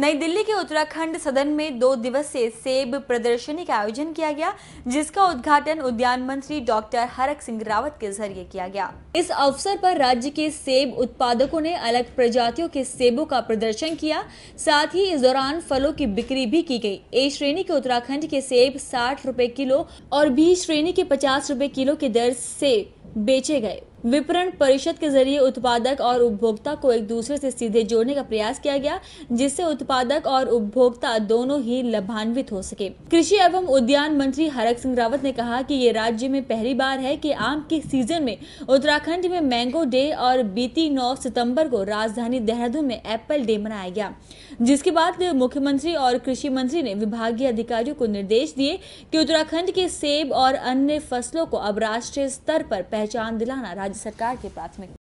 नई दिल्ली के उत्तराखंड सदन में दो दिवसीय सेब प्रदर्शनी का आयोजन किया गया जिसका उद्घाटन उद्यान मंत्री डॉक्टर हरक सिंह रावत के जरिए किया गया इस अवसर पर राज्य के सेब उत्पादकों ने अलग प्रजातियों के सेबों का प्रदर्शन किया साथ ही इस दौरान फलों की बिक्री भी की गई ए श्रेणी के उत्तराखंड के सेब साठ रूपए किलो और बी श्रेणी के पचास रूपए किलो की दर से बेचे गए विपणन परिषद के जरिए उत्पादक और उपभोक्ता को एक दूसरे से सीधे जोड़ने का प्रयास किया गया जिससे उत्पादक और उपभोक्ता दोनों ही लाभान्वित हो सके कृषि एवं उद्यान मंत्री हरक सिंह रावत ने कहा कि ये राज्य में पहली बार है कि आम के सीजन में उत्तराखंड में मैंगो डे और बीती नौ सितम्बर को राजधानी देहरादून में एप्पल डे मनाया गया जिसके बाद मुख्यमंत्री और कृषि मंत्री ने विभागीय अधिकारियों को निर्देश दिए कि उत्तराखंड के सेब और अन्य फसलों को अब राष्ट्रीय स्तर पर पहचान दिलाना राज्य सरकार की प्राथमिकता